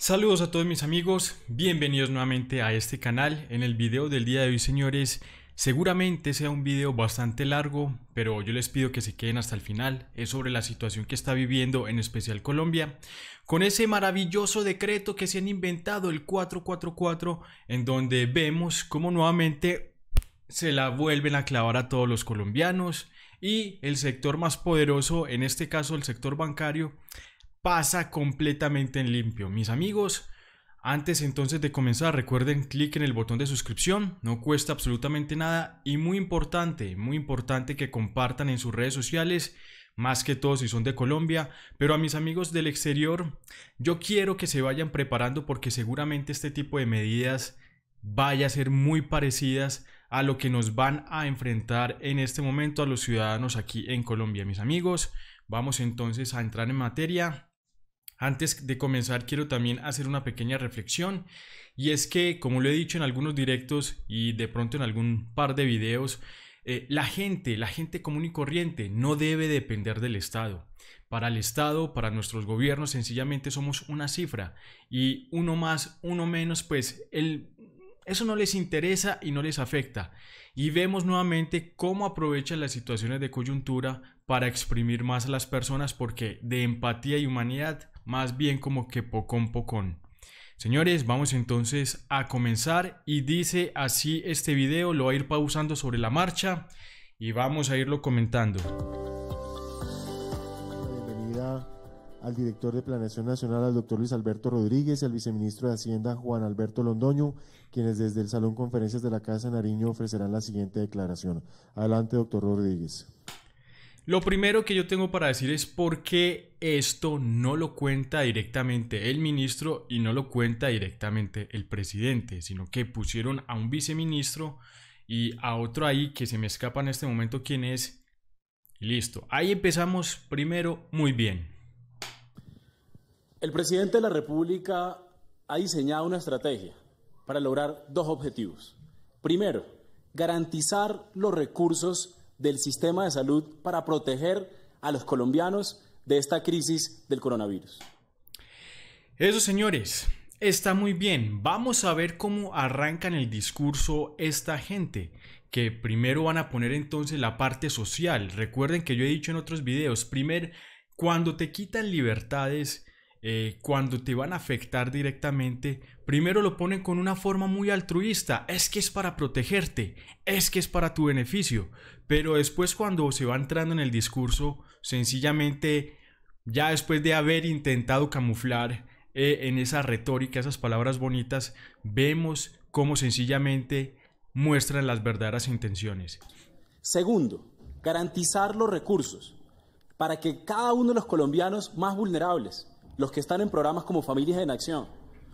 Saludos a todos mis amigos, bienvenidos nuevamente a este canal. En el video del día de hoy señores, seguramente sea un video bastante largo, pero yo les pido que se queden hasta el final. Es sobre la situación que está viviendo en especial Colombia, con ese maravilloso decreto que se han inventado, el 444, en donde vemos cómo nuevamente se la vuelven a clavar a todos los colombianos y el sector más poderoso, en este caso el sector bancario, pasa completamente en limpio. Mis amigos, antes entonces de comenzar, recuerden clic en el botón de suscripción, no cuesta absolutamente nada y muy importante, muy importante que compartan en sus redes sociales, más que todo si son de Colombia, pero a mis amigos del exterior, yo quiero que se vayan preparando porque seguramente este tipo de medidas vaya a ser muy parecidas a lo que nos van a enfrentar en este momento a los ciudadanos aquí en Colombia, mis amigos. Vamos entonces a entrar en materia. Antes de comenzar quiero también hacer una pequeña reflexión y es que como lo he dicho en algunos directos y de pronto en algún par de videos, eh, la gente, la gente común y corriente no debe depender del Estado. Para el Estado, para nuestros gobiernos, sencillamente somos una cifra y uno más, uno menos, pues el eso no les interesa y no les afecta. Y vemos nuevamente cómo aprovechan las situaciones de coyuntura para exprimir más a las personas porque de empatía y humanidad más bien como que pocón pocón. Señores, vamos entonces a comenzar y dice así este video, lo va a ir pausando sobre la marcha y vamos a irlo comentando. Bienvenida al director de Planeación Nacional, al doctor Luis Alberto Rodríguez, y al viceministro de Hacienda, Juan Alberto Londoño, quienes desde el Salón Conferencias de la Casa Nariño ofrecerán la siguiente declaración. Adelante, doctor Rodríguez. Lo primero que yo tengo para decir es por qué esto no lo cuenta directamente el ministro y no lo cuenta directamente el presidente, sino que pusieron a un viceministro y a otro ahí que se me escapa en este momento quién es. listo, ahí empezamos primero muy bien. El presidente de la República ha diseñado una estrategia para lograr dos objetivos. Primero, garantizar los recursos del sistema de salud para proteger a los colombianos de esta crisis del coronavirus. Eso, señores, está muy bien. Vamos a ver cómo arrancan el discurso esta gente, que primero van a poner entonces la parte social. Recuerden que yo he dicho en otros videos, primero, cuando te quitan libertades, eh, cuando te van a afectar directamente, primero lo ponen con una forma muy altruista, es que es para protegerte, es que es para tu beneficio, pero después cuando se va entrando en el discurso, sencillamente ya después de haber intentado camuflar eh, en esa retórica, esas palabras bonitas, vemos cómo sencillamente muestran las verdaderas intenciones. Segundo, garantizar los recursos para que cada uno de los colombianos más vulnerables, los que están en programas como Familias en Acción,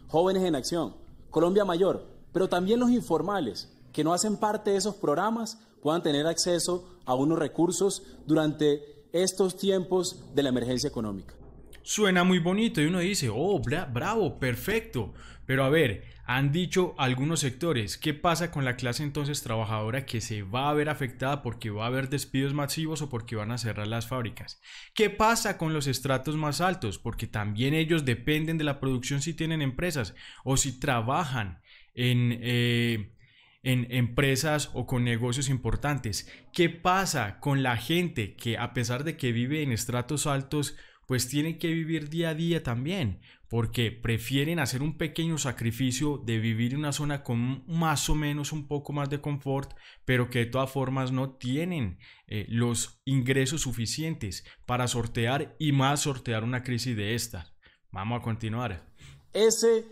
Jóvenes en Acción, Colombia Mayor, pero también los informales que no hacen parte de esos programas puedan tener acceso a unos recursos durante estos tiempos de la emergencia económica suena muy bonito y uno dice, oh, bravo, perfecto. Pero a ver, han dicho algunos sectores, ¿qué pasa con la clase entonces trabajadora que se va a ver afectada porque va a haber despidos masivos o porque van a cerrar las fábricas? ¿Qué pasa con los estratos más altos? Porque también ellos dependen de la producción si tienen empresas o si trabajan en... Eh, en empresas o con negocios importantes. ¿Qué pasa con la gente que a pesar de que vive en estratos altos pues tienen que vivir día a día también, porque prefieren hacer un pequeño sacrificio de vivir en una zona con más o menos un poco más de confort, pero que de todas formas no tienen eh, los ingresos suficientes para sortear y más sortear una crisis de esta. Vamos a continuar. Ese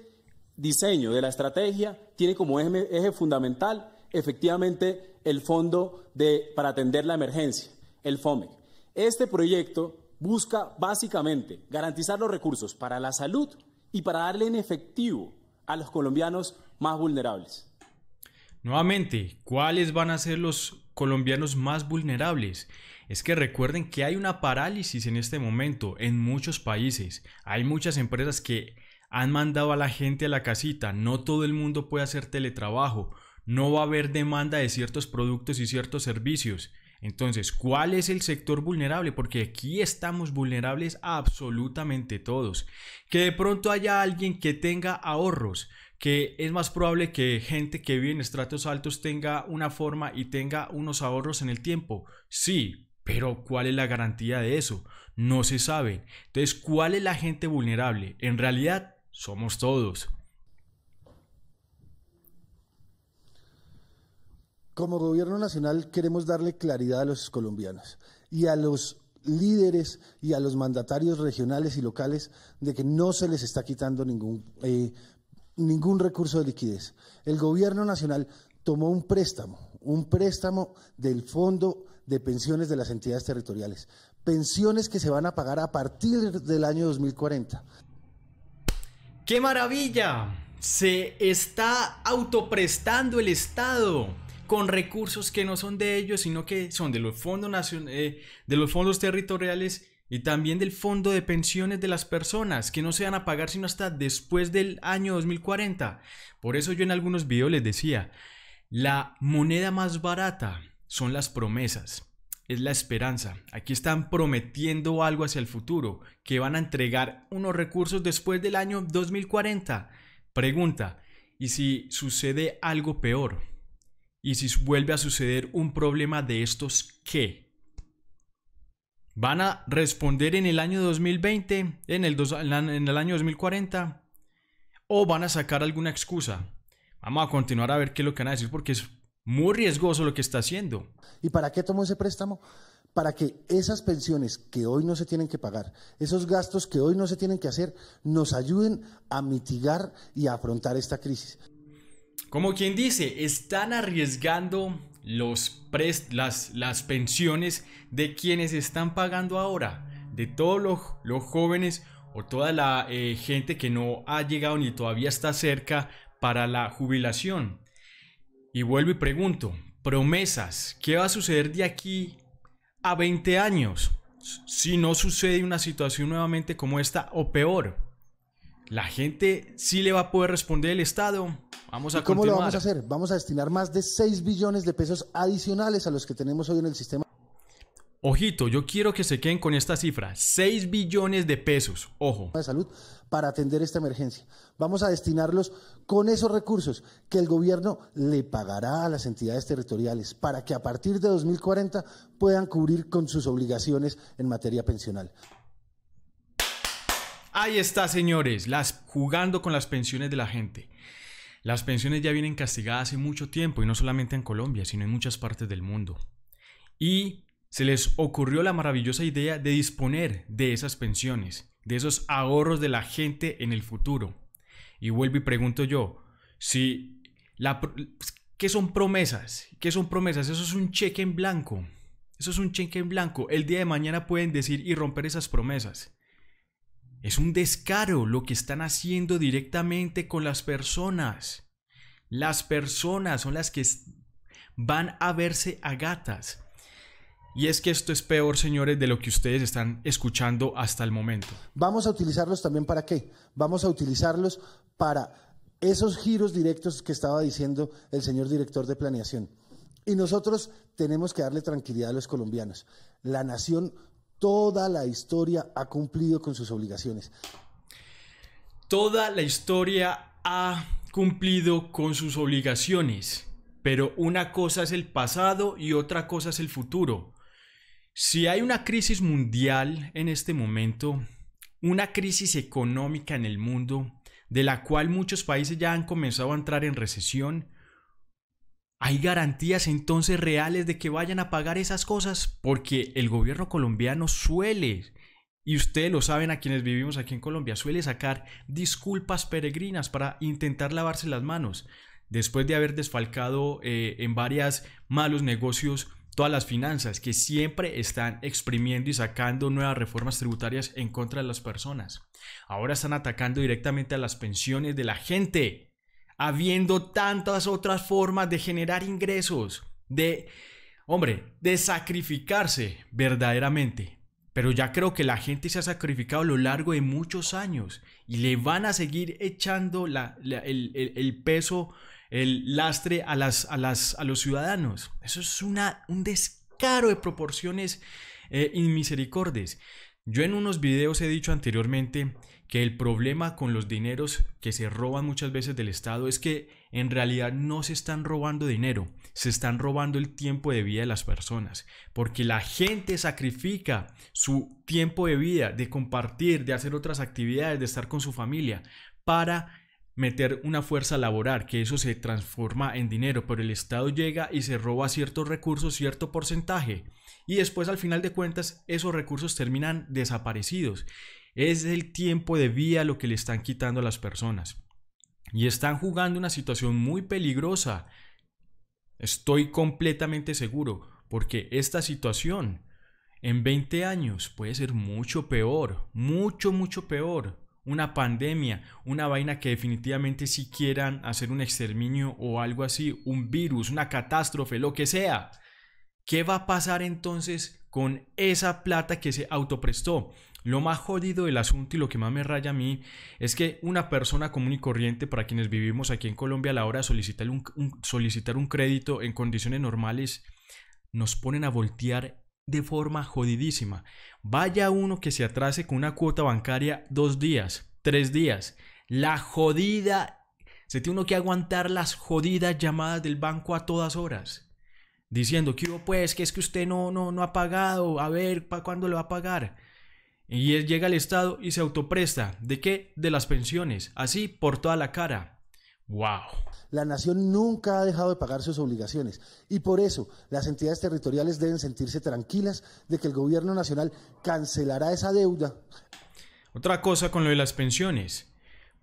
diseño de la estrategia tiene como eje, fundamental efectivamente el fondo de, para atender la emergencia, el FOMEC. Este proyecto busca básicamente garantizar los recursos para la salud y para darle en efectivo a los colombianos más vulnerables. Nuevamente, ¿cuáles van a ser los colombianos más vulnerables? Es que recuerden que hay una parálisis en este momento en muchos países. Hay muchas empresas que han mandado a la gente a la casita. No todo el mundo puede hacer teletrabajo. No va a haber demanda de ciertos productos y ciertos servicios. Entonces, ¿cuál es el sector vulnerable? Porque aquí estamos vulnerables absolutamente todos. Que de pronto haya alguien que tenga ahorros, que es más probable que gente que vive en estratos altos tenga una forma y tenga unos ahorros en el tiempo. Sí, pero ¿cuál es la garantía de eso? No se sabe. Entonces, ¿cuál es la gente vulnerable? En realidad, somos todos. como gobierno nacional queremos darle claridad a los colombianos y a los líderes y a los mandatarios regionales y locales de que no se les está quitando ningún, eh, ningún recurso de liquidez. El gobierno nacional tomó un préstamo, un préstamo del Fondo de Pensiones de las Entidades Territoriales, pensiones que se van a pagar a partir del año 2040. ¡Qué maravilla! Se está autoprestando el Estado con recursos que no son de ellos, sino que son de los fondos, nacionales eh, de los fondos territoriales y también del fondo de pensiones de las personas, que no se van a pagar sino hasta después del año 2040. Por eso yo en algunos videos les decía, la moneda más barata son las promesas, es la esperanza. Aquí están prometiendo algo hacia el futuro, que van a entregar unos recursos después del año 2040. Pregunta, ¿y si sucede algo peor? ¿Y si vuelve a suceder un problema de estos, qué? ¿Van a responder en el año 2020, en el, en el año 2040? ¿O van a sacar alguna excusa? Vamos a continuar a ver qué es lo que van a decir porque es muy riesgoso lo que está haciendo. ¿Y para qué tomó ese préstamo? Para que esas pensiones que hoy no se tienen que pagar, esos gastos que hoy no se tienen que hacer, nos ayuden a mitigar y a afrontar esta crisis como quien dice, están arriesgando los las, las pensiones de quienes están pagando ahora, de todos los, jóvenes o toda la eh, gente que no ha llegado ni todavía está cerca para la jubilación. Y vuelvo y pregunto, promesas, ¿qué va a suceder de aquí a 20 años si no sucede una situación nuevamente como esta o peor? la gente sí le va a poder responder el Estado. Vamos a ¿Cómo lo vamos a hacer? Vamos a destinar más de 6 billones de pesos adicionales a los que tenemos hoy en el sistema. Ojito, yo quiero que se queden con esta cifra, 6 billones de pesos, ojo. De salud para atender esta emergencia. Vamos a destinarlos con esos recursos que el gobierno le pagará a las entidades territoriales para que a partir de 2040 puedan cubrir con sus obligaciones en materia pensional. Ahí está, señores, las jugando con las pensiones de la gente. Las pensiones ya vienen castigadas hace mucho tiempo y no solamente en Colombia, sino en muchas partes del mundo. Y se les ocurrió la maravillosa idea de disponer de esas pensiones, de esos ahorros de la gente en el futuro. Y vuelvo y pregunto yo, si la, ¿qué son promesas? ¿Qué son promesas? Eso es un cheque en blanco. Eso es un cheque en blanco. El día de mañana pueden decir y romper esas promesas. Es un descaro lo que están haciendo directamente con las personas. Las personas son las que van a verse a gatas. Y es que esto es peor, señores, de lo que ustedes están escuchando hasta el momento. Vamos a utilizarlos también para qué? Vamos a utilizarlos para esos giros directos que estaba diciendo el señor director de planeación. Y nosotros tenemos que darle tranquilidad a los colombianos. La nación toda la historia ha cumplido con sus obligaciones. Toda la historia ha cumplido con sus obligaciones, pero una cosa es el pasado y otra cosa es el futuro. Si hay una crisis mundial en este momento, una crisis económica en el mundo, de la cual muchos países ya han comenzado a entrar en recesión, ¿Hay garantías entonces reales de que vayan a pagar esas cosas? Porque el gobierno colombiano suele, y ustedes lo saben a quienes vivimos aquí en Colombia, suele sacar disculpas peregrinas para intentar lavarse las manos. Después de haber desfalcado eh, en varios malos negocios todas las finanzas, que siempre están exprimiendo y sacando nuevas reformas tributarias en contra de las personas. Ahora están atacando directamente a las pensiones de la gente habiendo tantas otras formas de generar ingresos, de, hombre, de sacrificarse verdaderamente. Pero ya creo que la gente se ha sacrificado a lo largo de muchos años y le van a seguir echando el, peso, el lastre a, las, a, las, a los ciudadanos. Eso es una, un descaro de proporciones y eh, inmisericordes. Yo en unos videos he dicho anteriormente que el problema con los dineros que se roban muchas veces del Estado es que en realidad no se están robando dinero, se están robando el tiempo de vida de las personas, porque la gente sacrifica su tiempo de vida, de compartir, de hacer otras actividades, de estar con su familia, para meter una fuerza laboral, que eso se transforma en dinero, pero el Estado llega y se roba ciertos recursos, cierto porcentaje, y después al final de cuentas esos recursos terminan desaparecidos. Es el tiempo de vida lo que le están quitando a las personas. Y están jugando una situación muy peligrosa. Estoy completamente seguro, porque esta situación en 20 años puede ser mucho peor, mucho, mucho peor. Una pandemia, una vaina que definitivamente si quieran hacer un exterminio o algo así, un virus, una catástrofe, lo que sea. ¿Qué va a pasar entonces con esa plata que se autoprestó? Lo más jodido del asunto y lo que más me raya a mí es que una persona común y corriente para quienes vivimos aquí en Colombia a la hora de solicitar un, solicitar un crédito en condiciones normales nos ponen a voltear de forma jodidísima. Vaya uno que se atrase con una cuota bancaria dos días, tres días. La jodida... Se tiene uno que aguantar las jodidas llamadas del banco a todas horas diciendo que oh, pues que es que usted no no no ha pagado, a ver para cuándo le va a pagar. Y él llega al Estado y se autopresta. ¿De qué? De las pensiones. Así por toda la cara. ¡Wow! La nación nunca ha dejado de pagar sus obligaciones y por eso las entidades territoriales deben sentirse tranquilas de que el gobierno nacional cancelará esa deuda. Otra cosa con lo de las pensiones.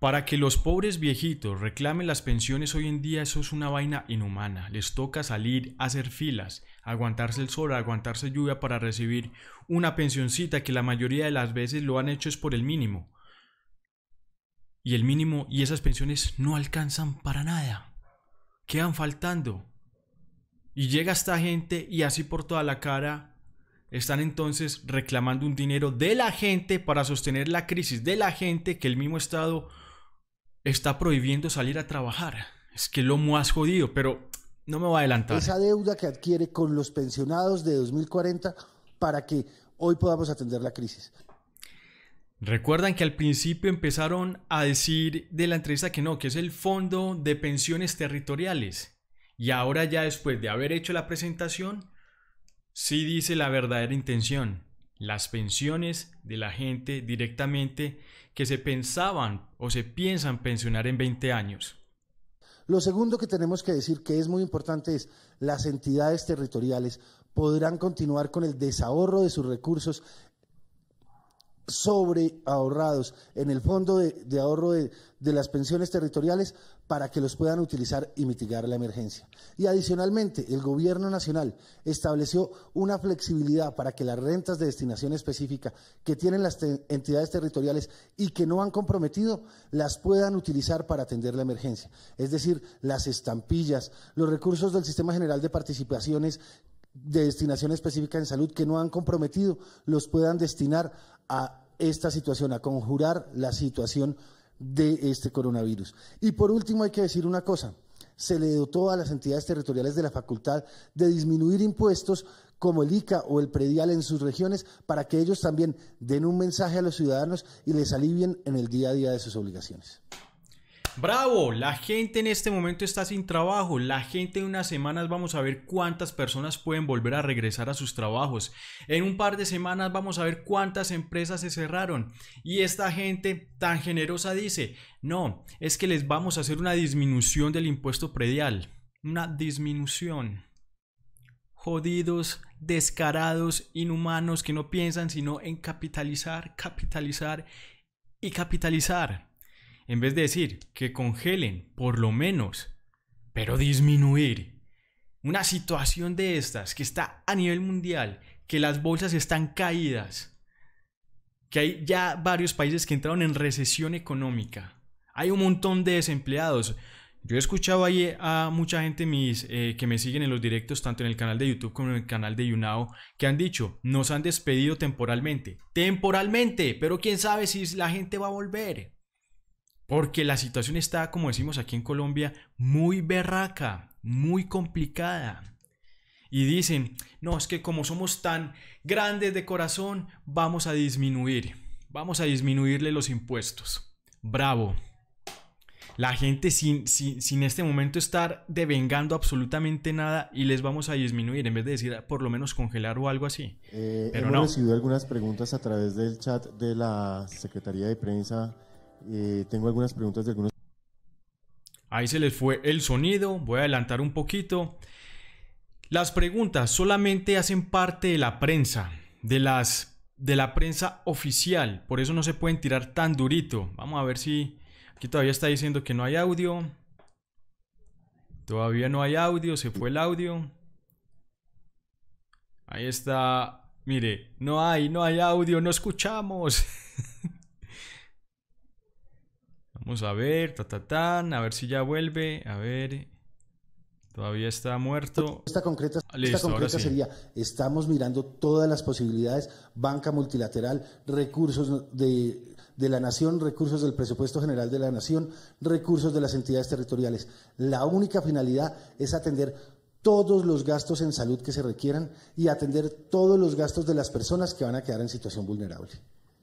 Para que los pobres viejitos reclamen las pensiones hoy en día eso es una vaina inhumana. Les toca salir, hacer filas, aguantarse el sol, aguantarse lluvia para recibir una pensioncita que la mayoría de las veces lo han hecho es por el mínimo. Y el mínimo y esas pensiones no alcanzan para nada. Quedan faltando. Y llega esta gente y así por toda la cara están entonces reclamando un dinero de la gente para sostener la crisis de la gente que el mismo Estado está prohibiendo salir a trabajar. Es que lo más jodido, pero no me va a adelantar. Esa deuda que adquiere con los pensionados de 2040 para que hoy podamos atender la crisis. Recuerdan que al principio empezaron a decir de la entrevista que no, que es el Fondo de Pensiones Territoriales. Y ahora ya después de haber hecho la presentación, sí dice la verdadera intención las pensiones de la gente directamente que se pensaban o se piensan pensionar en 20 años. Lo segundo que tenemos que decir que es muy importante es las entidades territoriales podrán continuar con el desahorro de sus recursos sobre ahorrados en el fondo de, ahorro de, las pensiones territoriales para que los puedan utilizar y mitigar la emergencia. Y adicionalmente, el Gobierno Nacional estableció una flexibilidad para que las rentas de destinación específica que tienen las entidades territoriales y que no han comprometido, las puedan utilizar para atender la emergencia. Es decir, las estampillas, los recursos del Sistema General de Participaciones de destinación específica en salud que no han comprometido, los puedan destinar a esta situación, a conjurar la situación de este coronavirus. Y por último hay que decir una cosa, se le dotó a las entidades territoriales de la facultad de disminuir impuestos como el ICA o el predial en sus regiones para que ellos también den un mensaje a los ciudadanos y les alivien en el día a día de sus obligaciones. Bravo, la gente en este momento está sin trabajo. La gente en unas semanas vamos a ver cuántas personas pueden volver a regresar a sus trabajos. En un par de semanas vamos a ver cuántas empresas se cerraron. Y esta gente tan generosa dice, no, es que les vamos a hacer una disminución del impuesto predial. Una disminución. Jodidos, descarados, inhumanos que no piensan sino en capitalizar, capitalizar y capitalizar en vez de decir que congelen, por lo menos, pero disminuir una situación de estas que está a nivel mundial, que las bolsas están caídas, que hay ya varios países que entraron en recesión económica, hay un montón de desempleados. Yo he escuchado a mucha gente mis, eh, que me siguen en los directos, tanto en el canal de YouTube como en el canal de YouNow, que han dicho, nos han despedido temporalmente. Temporalmente, pero quién sabe si la gente va a volver. Porque la situación está, como decimos aquí en Colombia, muy berraca, muy complicada. Y dicen, no, es que como somos tan grandes de corazón, vamos a disminuir, vamos a disminuirle los impuestos. Bravo. La gente sin, sin, este momento estar devengando absolutamente nada y les vamos a disminuir en vez de decir por lo menos congelar o algo así. Eh, Pero hemos recibido algunas preguntas a través del chat de la Secretaría de Prensa eh, tengo algunas preguntas de algunos. Ahí se les fue el sonido. Voy a adelantar un poquito. Las preguntas solamente hacen parte de la prensa, de las de la prensa oficial, por eso no se pueden tirar tan durito. Vamos a ver si aquí todavía está diciendo que no hay audio. Todavía no hay audio, se fue el audio. Ahí está. Mire, no hay, no hay audio, no escuchamos. Vamos a ver, a ver si ya vuelve, a ver. Todavía está muerto. Esta concreta, sería, estamos mirando todas las posibilidades, banca multilateral, recursos de, de la nación, recursos del presupuesto general de la nación, recursos de las entidades territoriales. La única finalidad es atender todos los gastos en salud que se requieran y atender todos los gastos de las personas que van a quedar en situación vulnerable.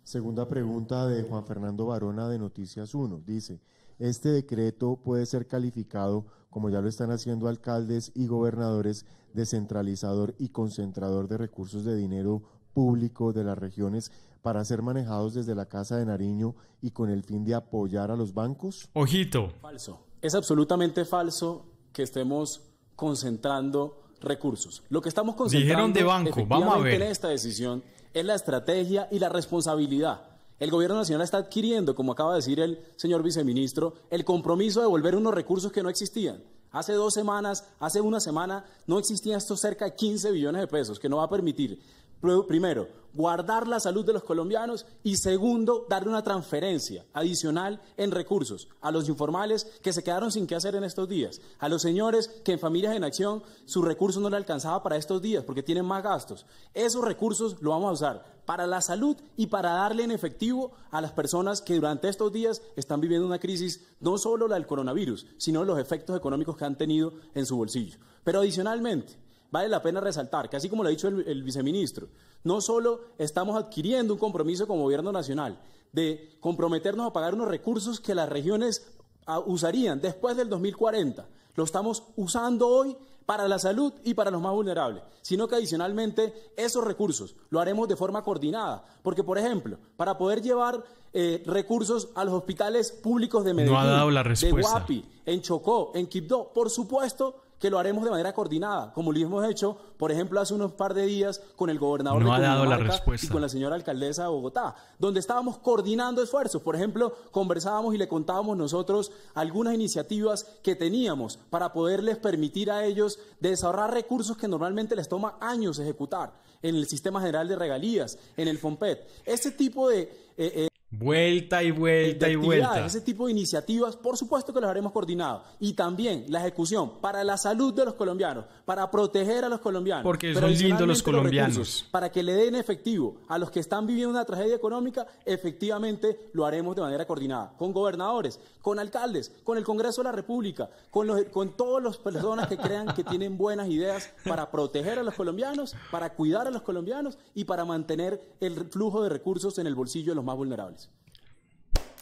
Segunda pregunta de Juan Fernando Barona de Noticias 1. Dice, ¿este decreto puede ser calificado, como ya lo están haciendo alcaldes y gobernadores, descentralizador y concentrador de recursos de dinero público de las regiones para ser manejados desde la Casa de Nariño y con el fin de apoyar a los bancos? Ojito. Falso. Es absolutamente falso que estemos concentrando recursos. Lo que estamos concentrando Dijeron de banco, vamos a ver. en esta decisión es la estrategia y la responsabilidad. El gobierno nacional está adquiriendo, como acaba de decir el señor viceministro, el compromiso de devolver unos recursos que no existían. Hace dos semanas, hace una semana, no existían estos cerca de 15 billones de pesos, que no va a permitir Primero, guardar la salud de los colombianos y segundo, darle una transferencia adicional en recursos a los informales que se quedaron sin qué hacer en estos días, a los señores que en Familias en Acción su recurso no le alcanzaba para estos días porque tienen más gastos. Esos recursos lo vamos a usar para la salud y para darle en efectivo a las personas que durante estos días están viviendo una crisis, no solo la del coronavirus, sino los efectos económicos que han tenido en su bolsillo. Pero adicionalmente, Vale la pena resaltar que así como lo ha dicho el, viceministro, no solo estamos adquiriendo un compromiso como gobierno nacional de comprometernos a pagar unos recursos que las regiones ah, usarían después del 2040, lo estamos usando hoy para la salud y para los más vulnerables, sino que adicionalmente esos recursos lo haremos de forma coordinada, porque por ejemplo, para poder llevar eh, recursos a los hospitales públicos de Medellín, de Guapi, en Chocó, en Quibdó, por supuesto que lo haremos de manera coordinada, como lo hemos hecho, por ejemplo, hace unos par de días con el gobernador de Cundinamarca y con la señora alcaldesa de Bogotá, donde estábamos coordinando esfuerzos. Por ejemplo, conversábamos y le contábamos nosotros algunas iniciativas que teníamos para poderles permitir a ellos desahorrar recursos que normalmente les toma años ejecutar en el Sistema General de Regalías, en el FOMPET. ese tipo de... Eh, eh, Vuelta y vuelta y vuelta. Ese tipo de iniciativas, por supuesto que las haremos coordinadas. Y también la ejecución para la salud de los colombianos, para proteger a los colombianos. Porque son lindos los colombianos. para que le den efectivo a los que están viviendo una tragedia económica, efectivamente lo haremos de manera coordinada. Con gobernadores, con alcaldes, con el Congreso de la República, con, los, con todas las personas que crean que tienen buenas ideas para proteger a los colombianos, para cuidar a los colombianos y para mantener el flujo de recursos en el bolsillo de los más vulnerables.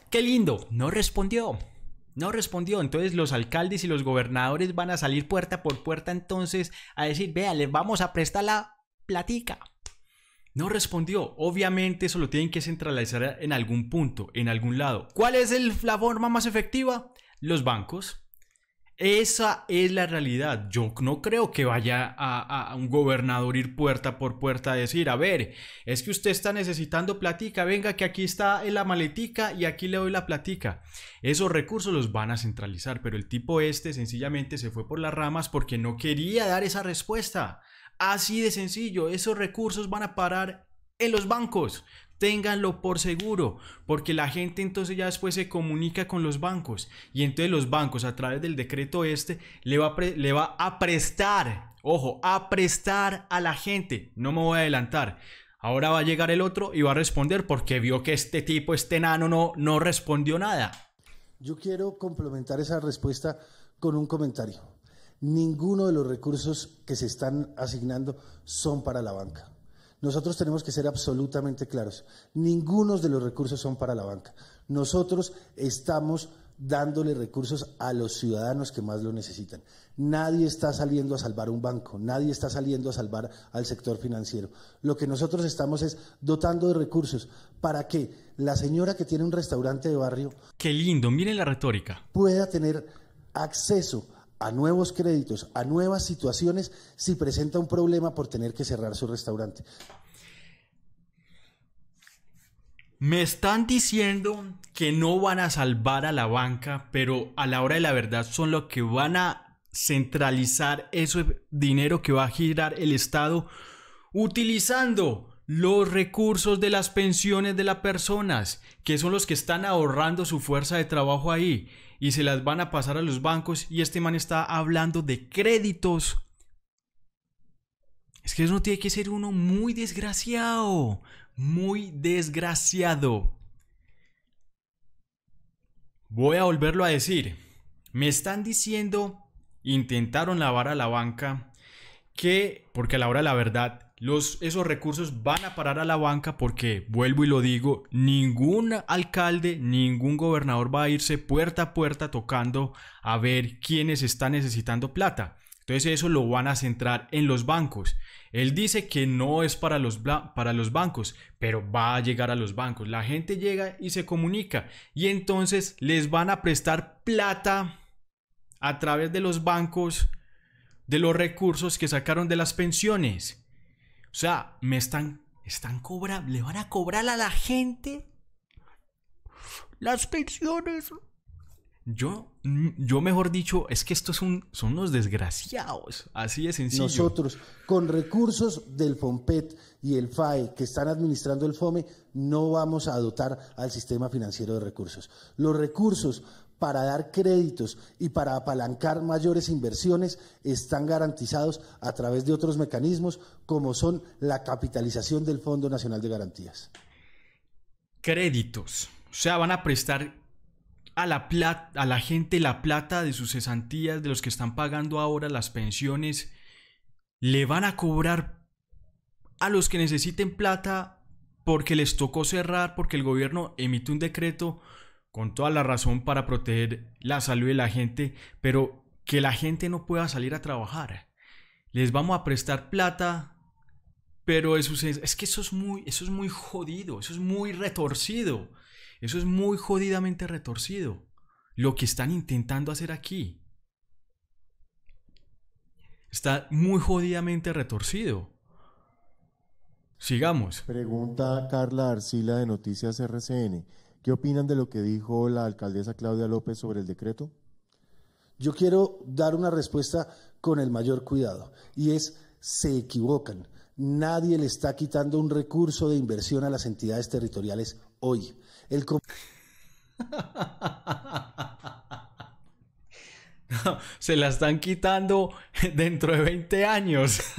Qué lindo, no respondió. No respondió, entonces los alcaldes y los gobernadores van a salir puerta por puerta entonces a decir, vea, les vamos a prestar la platica. No respondió, obviamente eso lo tienen que centralizar en algún punto, en algún lado. ¿Cuál es la forma más efectiva? Los bancos. Esa es la realidad. Yo no creo que vaya a, un gobernador ir puerta por puerta a decir, a ver, es que usted está necesitando platica, venga que aquí está en la maletica y aquí le doy la platica. Esos recursos los van a centralizar, pero el tipo este sencillamente se fue por las ramas porque no quería dar esa respuesta. Así de sencillo, esos recursos van a parar en los bancos. Ténganlo por seguro, porque la gente entonces ya después se comunica con los bancos y entonces los bancos a través del decreto este le va, le va a prestar, ojo, a prestar a la gente. No me voy a adelantar. Ahora va a llegar el otro y va a responder porque vio que este tipo, este nano, no, no respondió nada. Yo quiero complementar esa respuesta con un comentario. Ninguno de los recursos que se están asignando son para la banca nosotros tenemos que ser absolutamente claros. ninguno de los recursos son para la banca. Nosotros estamos dándole recursos a los ciudadanos que más lo necesitan. Nadie está saliendo a salvar un banco, nadie está saliendo a salvar al sector financiero. Lo que nosotros estamos es dotando de recursos para que la señora que tiene un restaurante de barrio... Qué lindo, miren la retórica. Pueda tener acceso a nuevos créditos, a nuevas situaciones si presenta un problema por tener que cerrar su restaurante. Me están diciendo que no van a salvar a la banca, pero a la hora de la verdad son los que van a centralizar ese dinero que va a girar el Estado utilizando los recursos de las pensiones de las personas, que son los que están ahorrando su fuerza de trabajo ahí y se las van a pasar a los bancos y este man está hablando de créditos. Es que eso no tiene que ser uno muy desgraciado, muy desgraciado. Voy a volverlo a decir. Me están diciendo, intentaron lavar a la banca, que, porque a la hora la verdad, los, esos recursos van a parar a la banca porque, vuelvo y lo digo, ningún alcalde, ningún gobernador va a irse puerta a puerta tocando a ver quiénes están necesitando plata. Entonces eso lo van a centrar en los bancos. Él dice que no es para los, para los bancos, pero va a llegar a los bancos. La gente llega y se comunica y entonces les van a prestar plata a través de los bancos de los recursos que sacaron de las pensiones. O sea, me están, están le van a cobrar a la gente las pensiones. Yo, mm, yo mejor dicho, es que estos son, son unos desgraciados, así de sencillo. Nosotros, con recursos del FOMPET y el FAE que están administrando el FOME, no vamos a dotar al sistema financiero de recursos. Los recursos para dar créditos y para apalancar mayores inversiones están garantizados a través de otros mecanismos como son la capitalización del Fondo Nacional de Garantías. Créditos. O sea, van a prestar a la, a la gente la plata de sus cesantías, de los que están pagando ahora las pensiones. Le van a cobrar a los que necesiten plata porque les tocó cerrar, porque el gobierno emite un decreto con toda la razón para proteger la salud de la gente, pero que la gente no pueda salir a trabajar. Les vamos a prestar plata, pero eso es, es que eso es muy eso es muy jodido, eso es muy retorcido. Eso es muy jodidamente retorcido lo que están intentando hacer aquí. Está muy jodidamente retorcido. Sigamos. Pregunta Carla Arcila de Noticias RCN. ¿Qué opinan de lo que dijo la alcaldesa Claudia López sobre el decreto? Yo quiero dar una respuesta con el mayor cuidado y es, se equivocan. Nadie le está quitando un recurso de inversión a las entidades territoriales hoy. se la están quitando dentro de 20 años.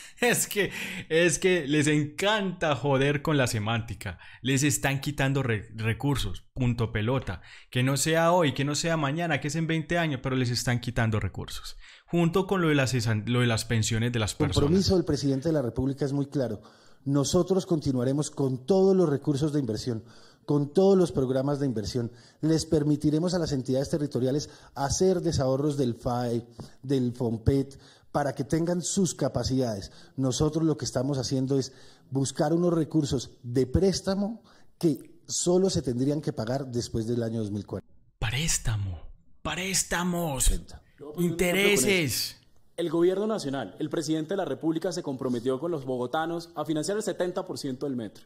es que, es que les encanta joder con la semántica. Les están quitando recursos, punto pelota. Que no sea hoy, que no sea mañana, que es en 20 años, pero les están quitando recursos. Junto con lo de las, lo de las pensiones de las personas. El compromiso del presidente de la República es muy claro. Nosotros continuaremos con todos los recursos de inversión con todos los programas de inversión. Les permitiremos a las entidades territoriales hacer desahorros del FAE, del FOMPET, para que tengan sus capacidades. Nosotros lo que estamos haciendo es buscar unos recursos de préstamo que solo se tendrían que pagar después del año 2040. Préstamo, préstamos, pues, intereses. El gobierno nacional, el presidente de la República se comprometió con los bogotanos a financiar el 70% del metro.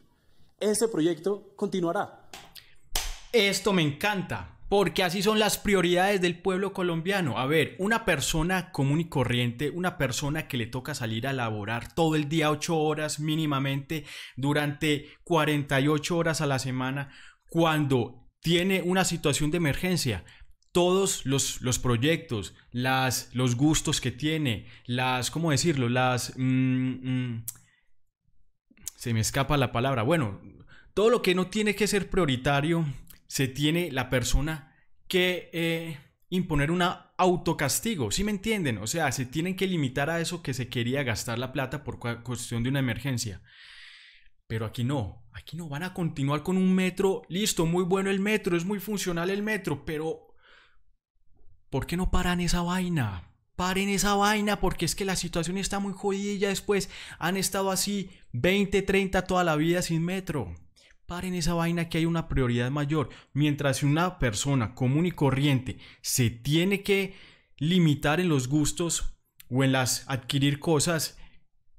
Ese proyecto continuará. Esto me encanta porque así son las prioridades del pueblo colombiano. A ver, una persona común y corriente, una persona que le toca salir a laborar todo el día, 8 horas mínimamente, durante 48 horas a la semana, cuando tiene una situación de emergencia, todos los, proyectos, las, los gustos que tiene, las, ¿cómo decirlo? Las... Mm, mm, se me escapa la palabra. Bueno, todo lo que no tiene que ser prioritario se tiene la persona que eh, imponer un autocastigo, ¿sí me entienden? O sea, se tienen que limitar a eso que se quería gastar la plata por cuestión de una emergencia. Pero aquí no, aquí no, van a continuar con un metro, listo, muy bueno el metro, es muy funcional el metro, pero ¿por qué no paran esa vaina? Paren esa vaina porque es que la situación está muy jodida y ya después han estado así 20, 30 toda la vida sin metro. Paren esa vaina que hay una prioridad mayor. Mientras una persona común y corriente se tiene que limitar en los gustos o en las adquirir cosas,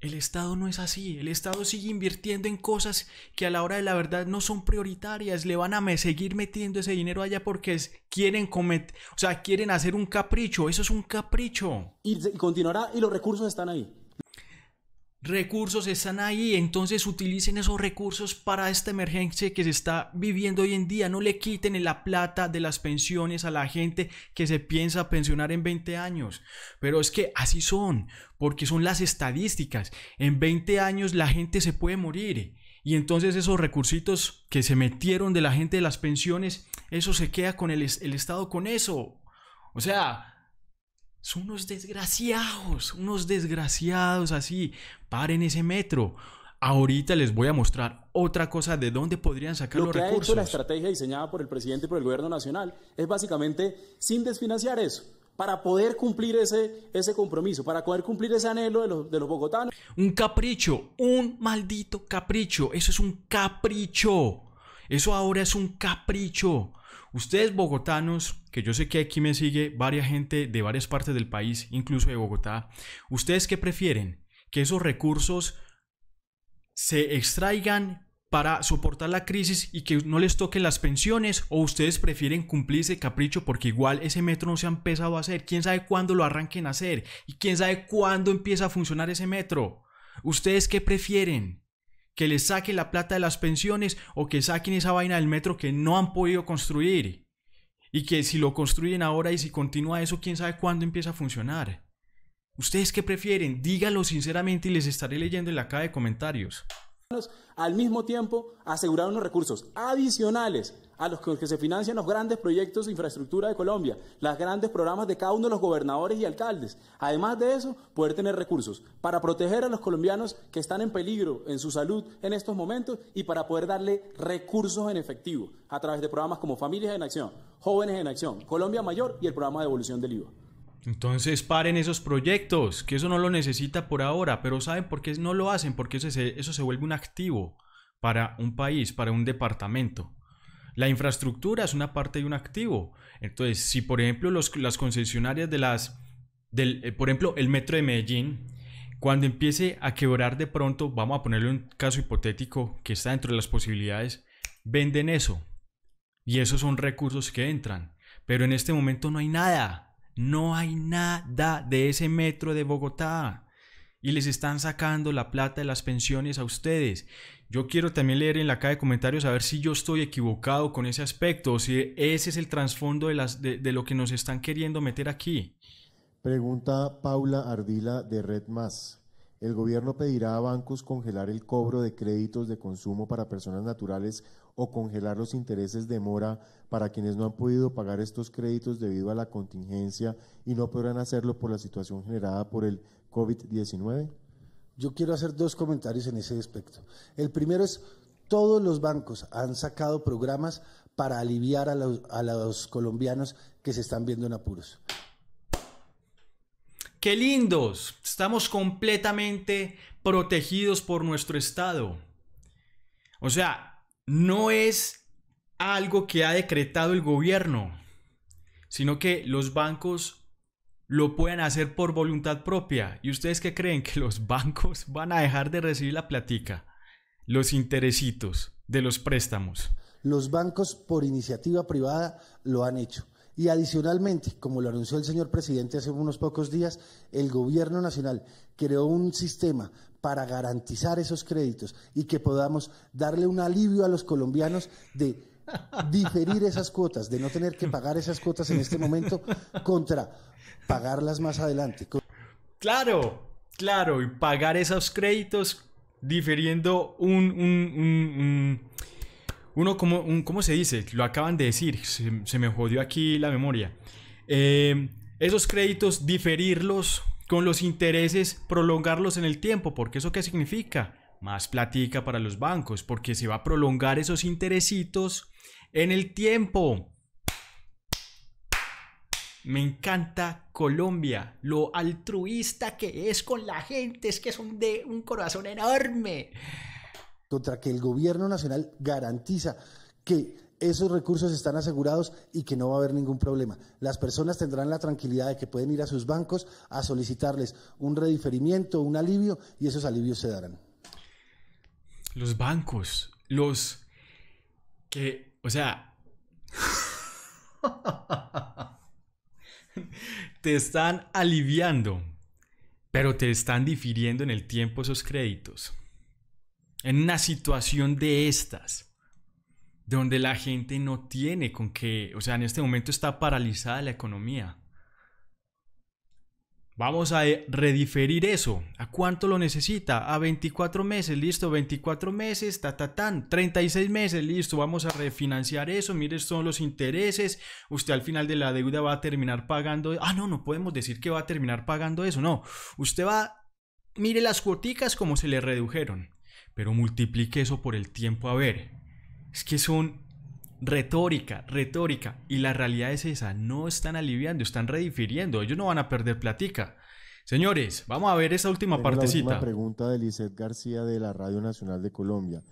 el Estado no es así. El Estado sigue invirtiendo en cosas que a la hora de la verdad no son prioritarias. Le van a seguir metiendo ese dinero allá porque quieren o sea, quieren hacer un capricho. Eso es un capricho. Y continuará y los recursos están ahí recursos están ahí, entonces utilicen esos recursos para esta emergencia que se está viviendo hoy en día. No le quiten la plata de las pensiones a la gente que se piensa pensionar en 20 años. Pero es que así son, porque son las estadísticas. En 20 años la gente se puede morir. Y entonces esos recursos que se metieron de la gente de las pensiones, eso se queda con el, el Estado con eso. O sea, son unos desgraciados, unos desgraciados así. Paren ese metro. Ahorita les voy a mostrar otra cosa de dónde podrían sacar los que recursos. la estrategia diseñada por el presidente y por el gobierno nacional es básicamente sin desfinanciar eso para poder cumplir ese, ese compromiso, para poder cumplir ese anhelo de los, de los bogotanos. Un capricho, un maldito capricho, eso es un capricho, eso ahora es un capricho. Ustedes bogotanos, que yo sé que aquí me sigue varias gente de varias partes del país, incluso de Bogotá, ¿ustedes qué prefieren? ¿Que esos recursos se extraigan para soportar la crisis y que no les toquen las pensiones o ustedes prefieren cumplir ese capricho porque igual ese metro no se ha empezado a hacer, quién sabe cuándo lo arranquen a hacer y quién sabe cuándo empieza a funcionar ese metro. ¿Ustedes qué prefieren? que les saquen la plata de las pensiones o que saquen esa vaina del metro que no han podido construir. Y que si lo construyen ahora y si continúa eso, quién sabe cuándo empieza a funcionar. ¿Ustedes qué prefieren? Dígalo sinceramente y les estaré leyendo en la caja de comentarios. Al mismo tiempo, asegurar unos recursos adicionales a los que se financian los grandes proyectos de infraestructura de Colombia, los grandes programas de cada uno de los gobernadores y alcaldes. Además de eso, poder tener recursos para proteger a los colombianos que están en peligro en su salud en estos momentos y para poder darle recursos en efectivo a través de programas como Familias en Acción, Jóvenes en Acción, Colombia Mayor y el programa de evolución del IVA. Entonces paren esos proyectos, que eso no lo necesita por ahora, pero ¿saben por qué no lo hacen? Porque eso se, eso se vuelve un activo para un país, para un departamento. La infraestructura es una parte de un activo. Entonces, si por ejemplo los, las concesionarias de las, del, eh, por ejemplo, el metro de Medellín, cuando empiece a quebrar de pronto, vamos a ponerle un caso hipotético que está dentro de las posibilidades, venden eso. Y esos son recursos que entran. Pero en este momento no hay nada. No hay nada de ese metro de Bogotá. Y les están sacando la plata de las pensiones a ustedes. Yo quiero también leer en la caja de comentarios a ver si yo estoy equivocado con ese aspecto o si ese es el trasfondo de, de, de lo que nos están queriendo meter aquí. Pregunta Paula Ardila de Red Más. ¿El gobierno pedirá a bancos congelar el cobro de créditos de consumo para personas naturales o congelar los intereses de mora para quienes no han podido pagar estos créditos debido a la contingencia y no podrán hacerlo por la situación generada por el COVID-19? Yo quiero hacer dos comentarios en ese aspecto. El primero es, todos los bancos han sacado programas para aliviar a los, colombianos que se están viendo en apuros. ¡Qué lindos! Estamos completamente protegidos por nuestro Estado. O sea, no es algo que ha decretado el gobierno, sino que los bancos lo pueden hacer por voluntad propia. ¿Y ustedes qué creen? Que los bancos van a dejar de recibir la platica, los interesitos de los préstamos. Los bancos por iniciativa privada lo han hecho. Y adicionalmente, como lo anunció el señor presidente hace unos pocos días, el gobierno nacional creó un sistema para garantizar esos créditos y que podamos darle un alivio a los colombianos de diferir esas cuotas, de no tener que pagar esas cuotas en este momento contra pagarlas más adelante. Claro, claro, y pagar esos créditos diferiendo un, un, un, uno como un, ¿cómo se dice? Lo acaban de decir, se, me jodió aquí la memoria. Eh, esos créditos, diferirlos con los intereses, prolongarlos en el tiempo, porque eso qué significa? Más platica para los bancos, porque se va a prolongar esos interesitos en el tiempo. Me encanta Colombia, lo altruista que es con la gente, es que son de un corazón enorme. Contra que el gobierno nacional garantiza que esos recursos están asegurados y que no va a haber ningún problema. Las personas tendrán la tranquilidad de que pueden ir a sus bancos a solicitarles un rediferimiento, un alivio y esos alivios se darán. Los bancos, los que o sea... te están aliviando, pero te están difiriendo en el tiempo esos créditos. En una situación de estas, donde la gente no tiene con qué, o sea, en este momento está paralizada la economía. Vamos a eh, rediferir eso. ¿A cuánto lo necesita? A 24 meses, listo, 24 meses, ta, ta, tan, 36 meses, listo, vamos a refinanciar eso. Mire, son los intereses. Usted al final de la deuda va a terminar pagando. Ah, no, no podemos decir que va a terminar pagando eso, no. Usted va, mire las cuoticas como se le redujeron, pero multiplique eso por el tiempo. A ver, es que son retórica, retórica. Y la realidad es esa, no están aliviando, están redifiriendo, ellos no van a perder platica. Señores, vamos a ver esa última partecita. La pregunta de Lizeth García de la Radio Nacional de Colombia.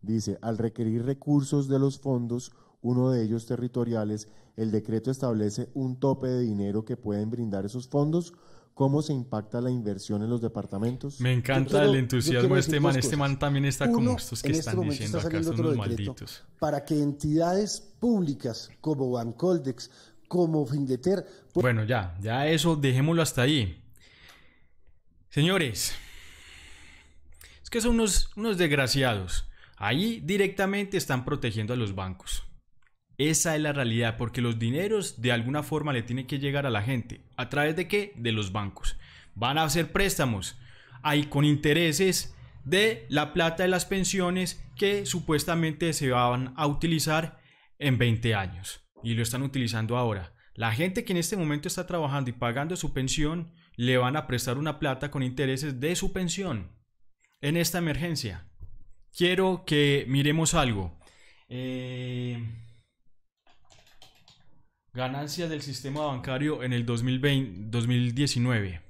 Dice, al requerir recursos de los fondos, uno de ellos territoriales, el decreto establece un tope de dinero que pueden brindar esos fondos cómo se impacta la inversión en los departamentos. Me encanta el entusiasmo de este man. Este man también está como estos que están este diciendo acá, son unos malditos. Para que entidades públicas como Bancoldex, como Findeter... Bueno, ya, ya eso, dejémoslo hasta ahí. Señores, es que son unos, unos desgraciados. Ahí directamente están protegiendo a los bancos. Esa es la realidad, porque los dineros de alguna forma le tienen que llegar a la gente. ¿A través de qué? De los bancos. Van a hacer préstamos ahí con intereses de la plata de las pensiones que supuestamente se van a utilizar en 20 años y lo están utilizando ahora. La gente que en este momento está trabajando y pagando su pensión le van a prestar una plata con intereses de su pensión en esta emergencia. Quiero que miremos algo. Eh, Ganancias del sistema bancario en el 2020, 2019.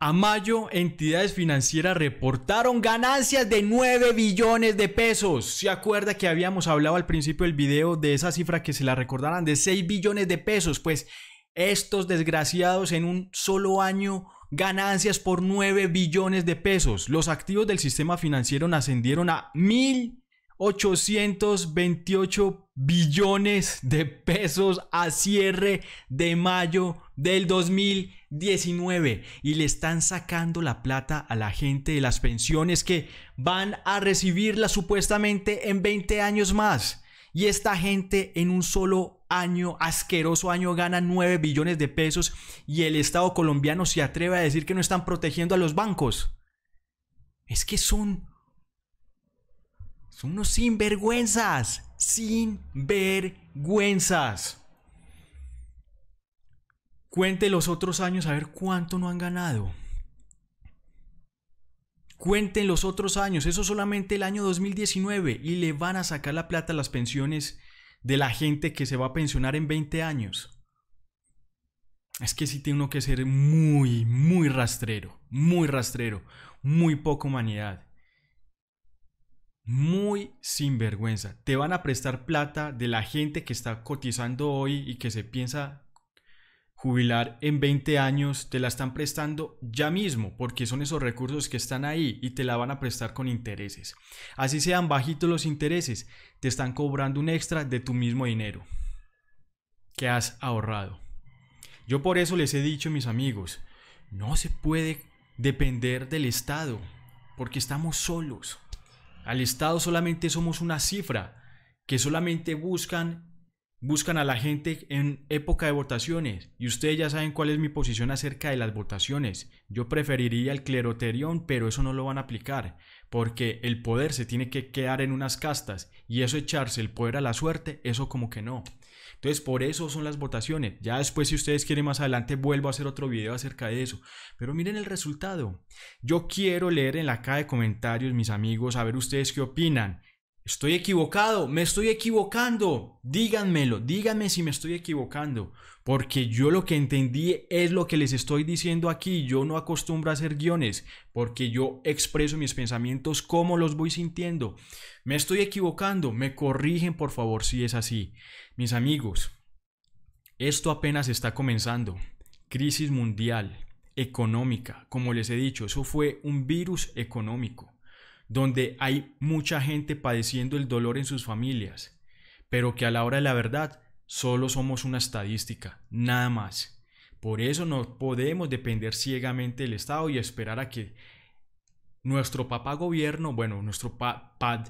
A mayo, entidades financieras reportaron ganancias de 9 billones de pesos. ¿Se acuerda que habíamos hablado al principio del video de esa cifra que se la recordaran de 6 billones de pesos? Pues estos desgraciados en un solo año ganancias por 9 billones de pesos. Los activos del sistema financiero ascendieron a mil 828 billones de pesos a cierre de mayo del 2019 y le están sacando la plata a la gente de las pensiones que van a recibirla supuestamente en 20 años más. Y esta gente en un solo año, asqueroso año, gana 9 billones de pesos y el Estado colombiano se atreve a decir que no están protegiendo a los bancos. Es que son son unos sinvergüenzas. Sinvergüenzas. Cuente los otros años a ver cuánto no han ganado. Cuenten los otros años, eso solamente el año 2019 y le van a sacar la plata a las pensiones de la gente que se va a pensionar en 20 años. Es que sí tiene uno que ser muy, muy rastrero, muy rastrero, muy poca humanidad muy sinvergüenza. Te van a prestar plata de la gente que está cotizando hoy y que se piensa jubilar en 20 años, te la están prestando ya mismo porque son esos recursos que están ahí y te la van a prestar con intereses. Así sean bajitos los intereses, te están cobrando un extra de tu mismo dinero que has ahorrado. Yo por eso les he dicho, mis amigos, no se puede depender del Estado porque estamos solos. Al Estado solamente somos una cifra que solamente buscan buscan a la gente en época de votaciones y ustedes ya saben cuál es mi posición acerca de las votaciones. Yo preferiría el cleroterión, pero eso no lo van a aplicar, porque el poder se tiene que quedar en unas castas y eso echarse el poder a la suerte, eso como que no. Entonces, por eso son las votaciones. Ya después, si ustedes quieren más adelante, vuelvo a hacer otro video acerca de eso. Pero miren el resultado. Yo quiero leer en la caja de comentarios, mis amigos, a ver ustedes qué opinan. Estoy equivocado, me estoy equivocando. Díganmelo, díganme si me estoy equivocando. Porque yo lo que entendí es lo que les estoy diciendo aquí. Yo no acostumbro a hacer guiones, porque yo expreso mis pensamientos como los voy sintiendo. Me estoy equivocando, me corrigen por favor si es así. Mis amigos, esto apenas está comenzando. Crisis mundial, económica, como les he dicho, eso fue un virus económico, donde hay mucha gente padeciendo el dolor en sus familias, pero que a la hora de la verdad solo somos una estadística, nada más. Por eso no podemos depender ciegamente del Estado y esperar a que nuestro papá gobierno, bueno, nuestro papá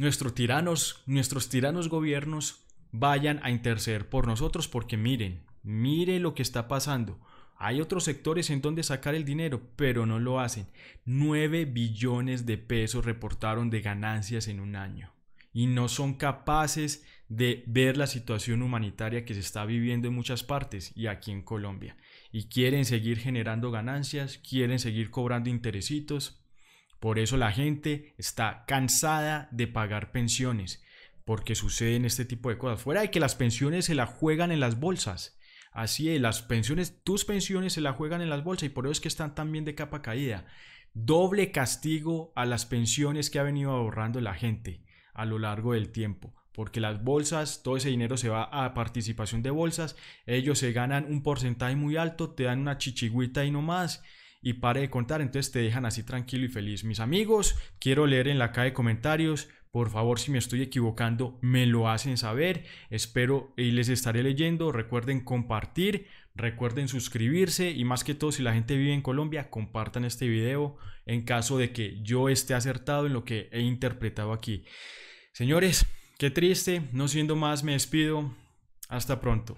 nuestros tiranos, nuestros tiranos gobiernos vayan a interceder por nosotros porque miren, mire lo que está pasando. Hay otros sectores en donde sacar el dinero, pero no lo hacen. 9 billones de pesos reportaron de ganancias en un año y no son capaces de ver la situación humanitaria que se está viviendo en muchas partes y aquí en Colombia. Y quieren seguir generando ganancias, quieren seguir cobrando interesitos, por eso la gente está cansada de pagar pensiones, porque suceden este tipo de cosas. Fuera de que las pensiones se la juegan en las bolsas. Así es, las pensiones, tus pensiones se la juegan en las bolsas y por eso es que están también de capa caída. Doble castigo a las pensiones que ha venido ahorrando la gente a lo largo del tiempo porque las bolsas, todo ese dinero se va a participación de bolsas, ellos se ganan un porcentaje muy alto, te dan una chichigüita y no más, y pare de contar, entonces te dejan así tranquilo y feliz. Mis amigos, quiero leer en la caja de comentarios. Por favor, si me estoy equivocando, me lo hacen saber. Espero y les estaré leyendo. Recuerden compartir, recuerden suscribirse y más que todo, si la gente vive en Colombia, compartan este video en caso de que yo esté acertado en lo que he interpretado aquí. Señores, qué triste. No siendo más, me despido. Hasta pronto.